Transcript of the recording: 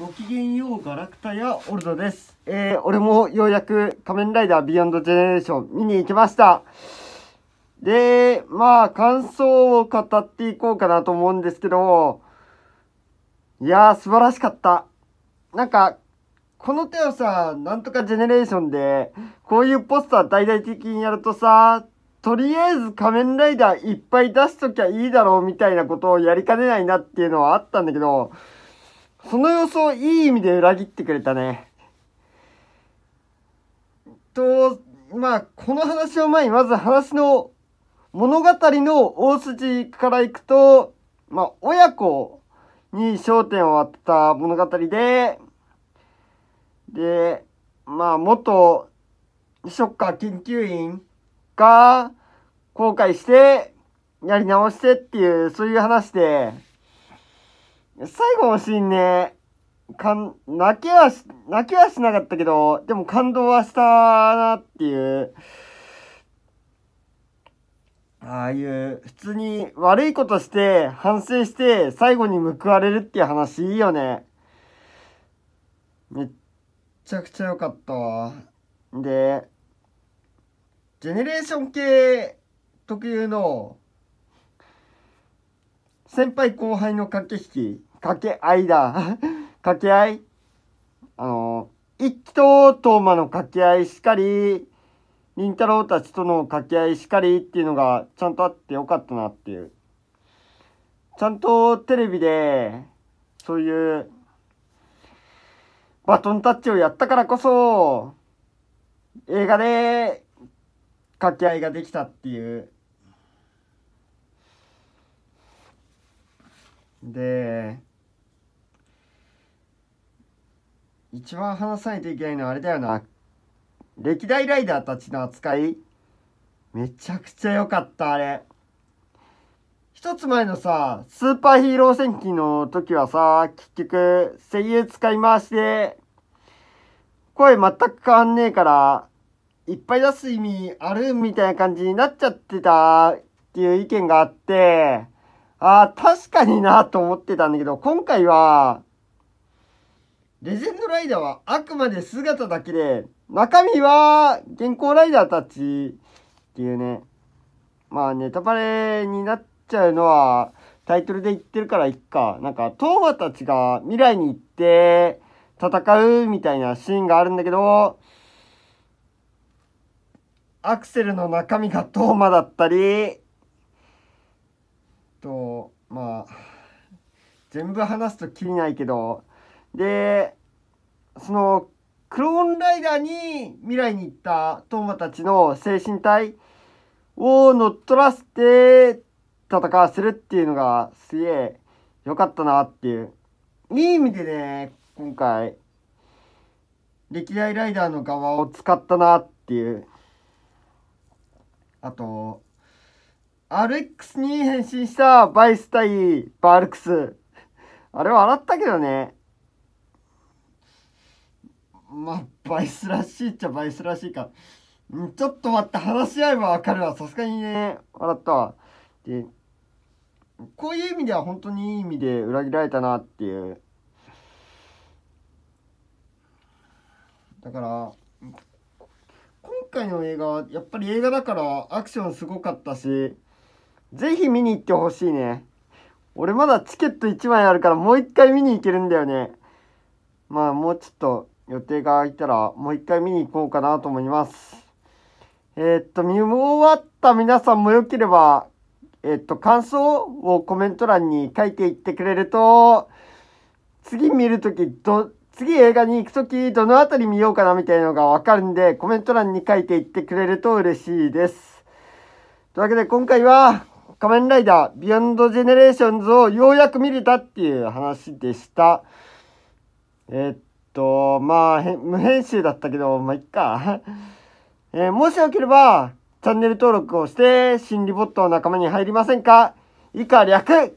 ごきげんようガラクタやオルドです。えー、俺もようやく仮面ライダービヨンドジェネレーション見に行きました。で、まあ感想を語っていこうかなと思うんですけど、いやー素晴らしかった。なんか、この手をさ、なんとかジェネレーションで、こういうポスター大々的にやるとさ、とりあえず仮面ライダーいっぱい出しときゃいいだろうみたいなことをやりかねないなっていうのはあったんだけど、その予想いい意味で裏切ってくれたね。と、まあ、この話を前に、まず話の物語の大筋からいくと、まあ、親子に焦点を当てた物語で、で、まあ、元ショッカー研究員が後悔して、やり直してっていう、そういう話で、最後のシーンね、かん、泣けはし、泣けはしなかったけど、でも感動はしたなっていう、ああいう、普通に悪いことして、反省して、最後に報われるっていう話いいよね。めっちゃくちゃ良かったわ。で、ジェネレーション系特有の、先輩後輩の駆け引き。掛け合いだ。掛け合いあの、一気と東馬の掛け合いしかり、凛太郎たちとの掛け合いしかりっていうのがちゃんとあってよかったなっていう。ちゃんとテレビで、そういうバトンタッチをやったからこそ、映画で掛け合いができたっていう。で、一番話さないといけないのはあれだよな。歴代ライダーたちの扱いめちゃくちゃ良かった、あれ。一つ前のさ、スーパーヒーロー戦記の時はさ、結局、声優使い回しで、声全く変わんねえから、いっぱい出す意味あるみたいな感じになっちゃってたっていう意見があって、ああ、確かになと思ってたんだけど、今回は、レジェンドライダーはあくまで姿だけで、中身は現行ライダーたちっていうね、まあネタバレになっちゃうのはタイトルで言ってるからいっか。なんか、トーマたちが未来に行って戦うみたいなシーンがあるんだけど、アクセルの中身がトーマだったり、と、まあ、全部話すときりないけど、で、その、クローンライダーに未来に行ったトーマたちの精神体を乗っ取らせて戦わせるっていうのがすげえ良かったなっていう。いい意味でね、今回、歴代ライダーの側を使ったなっていう。あと、RX に変身したバイス対バールクス。あれは笑ったけどね。まあ、バイスらしいっちゃバイスらしいか。んちょっと待って、話し合えばわかるわ。さすがにね、笑ったわ。で、こういう意味では本当にいい意味で裏切られたなっていう。だから、今回の映画はやっぱり映画だからアクションすごかったし、ぜひ見に行ってほしいね。俺まだチケット1枚あるからもう一回見に行けるんだよね。まあもうちょっと予定が空いたらもう一回見に行こうかなと思います。えー、っと、見終わった皆さんも良ければ、えー、っと、感想をコメント欄に書いていってくれると、次見るとき、ど、次映画に行くとき、どのあたり見ようかなみたいのがわかるんで、コメント欄に書いていってくれると嬉しいです。というわけで今回は、仮面ライダー、ビヨンドジェネレーションズをようやく見れたっていう話でした。えーと、まあ、無編集だったけど、まあ、いっか。えー、もしよければ、チャンネル登録をして、心理ボットの仲間に入りませんか以下略